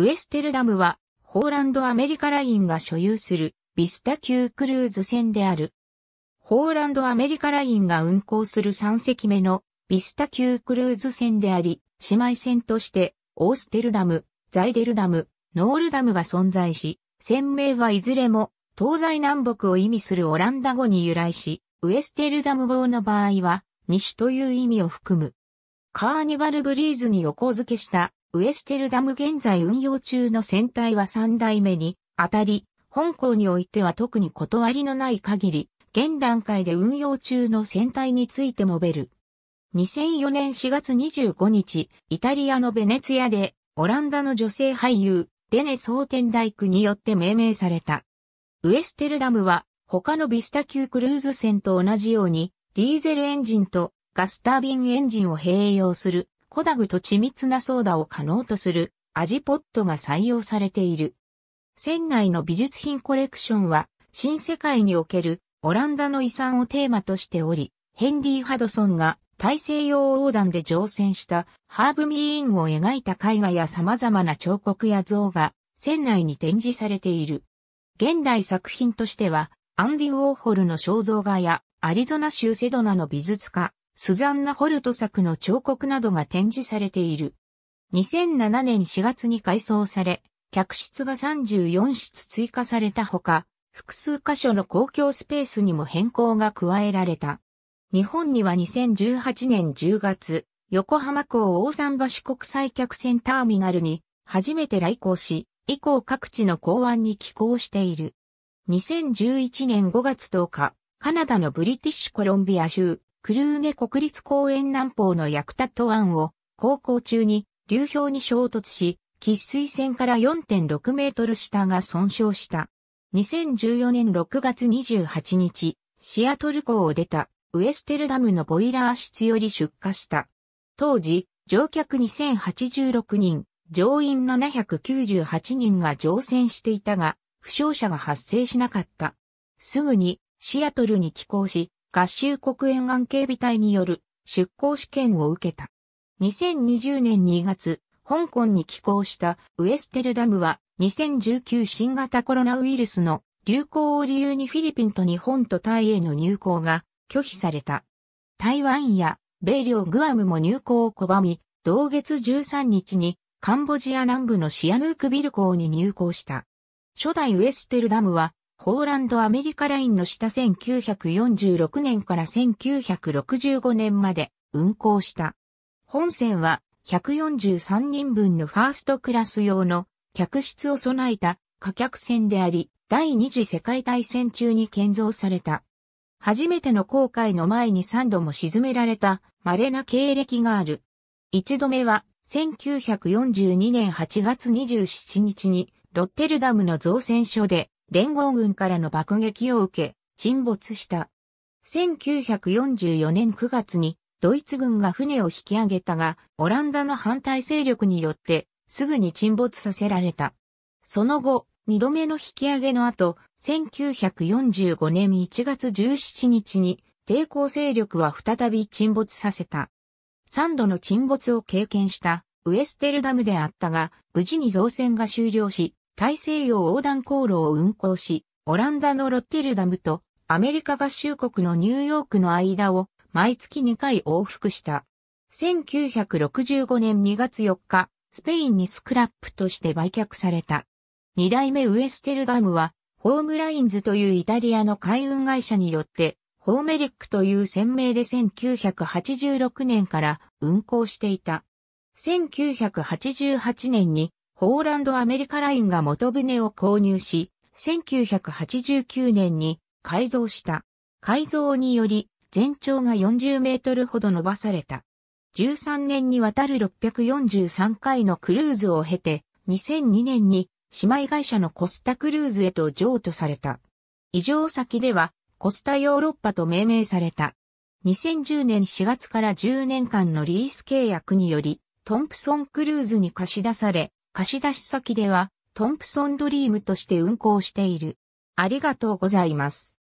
ウエステルダムは、ホーランドアメリカラインが所有するビスタ級クルーズ船である。ホーランドアメリカラインが運航する3隻目のビスタ級クルーズ船であり、姉妹船としてオーステルダム、ザイデルダム、ノールダムが存在し、船名はいずれも東西南北を意味するオランダ語に由来し、ウエステルダム号の場合は西という意味を含む。カーニバルブリーズに横付けしたウエステルダム現在運用中の船体は3代目に当たり、本校においては特に断りのない限り、現段階で運用中の船体についてもべる。2004年4月25日、イタリアのベネツィアで、オランダの女性俳優、レネ・ソーテンダイクによって命名された。ウエステルダムは、他のビスタ級クルーズ船と同じように、ディーゼルエンジンとガスタービンエンジンを併用するホダグと緻密なソーダを可能とする味ポットが採用されている。船内の美術品コレクションは、新世界におけるオランダの遺産をテーマとしており、ヘンリー・ハドソンが大西洋横断で乗船したハーブミーインを描いた絵画や様々な彫刻や像が船内に展示されている。現代作品としては、アンディ・ウォーホルの肖像画やアリゾナ州セドナの美術家、スザンナ・ホルト作の彫刻などが展示されている。2007年4月に改装され、客室が34室追加されたほか、複数箇所の公共スペースにも変更が加えられた。日本には2018年10月、横浜港大桟橋国際客船ターミナルに初めて来航し、以降各地の港湾に寄港している。2011年5月10日、カナダのブリティッシュコロンビア州、クルーゲ国立公園南方のヤクタット湾を航行中に流氷に衝突し、喫水船から4.6メートル下が損傷した。2014年6月28日、シアトル港を出たウエステルダムのボイラー室より出火した。当時、乗客2086人、乗員798人が乗船していたが、負傷者が発生しなかった。すぐにシアトルに寄港し、合衆国沿岸警備隊による出港試験を受けた。2020年2月、香港に寄港したウエステルダムは2019新型コロナウイルスの流行を理由にフィリピンと日本とタイへの入港が拒否された。台湾や米領グアムも入港を拒み、同月13日にカンボジア南部のシアヌークビル港に入港した。初代ウエステルダムはポーランド・アメリカラインの下1946年から1965年まで運行した。本線は143人分のファーストクラス用の客室を備えた貨客船であり、第二次世界大戦中に建造された。初めての航海の前に3度も沈められた稀な経歴がある。一度目は1942年8月27日にロッテルダムの造船所で連合軍からの爆撃を受け、沈没した。1944年9月にドイツ軍が船を引き上げたが、オランダの反対勢力によってすぐに沈没させられた。その後、二度目の引き上げの後、1945年1月17日に抵抗勢力は再び沈没させた。三度の沈没を経験したウエステルダムであったが、無事に造船が終了し、大西洋横断航路を運航し、オランダのロッテルダムとアメリカ合衆国のニューヨークの間を毎月2回往復した。1965年2月4日、スペインにスクラップとして売却された。二代目ウエステルダムは、ホームラインズというイタリアの海運会社によって、ホーメリックという船名で1986年から運航していた。1988年にホーランドアメリカラインが元船を購入し、1989年に改造した。改造により、全長が40メートルほど伸ばされた。13年にわたる643回のクルーズを経て、2002年に姉妹会社のコスタクルーズへと譲渡された。異常先ではコスタヨーロッパと命名された。2010年4月から10年間のリース契約により、トンプソンクルーズに貸し出され、貸し出し先ではトンプソンドリームとして運行している。ありがとうございます。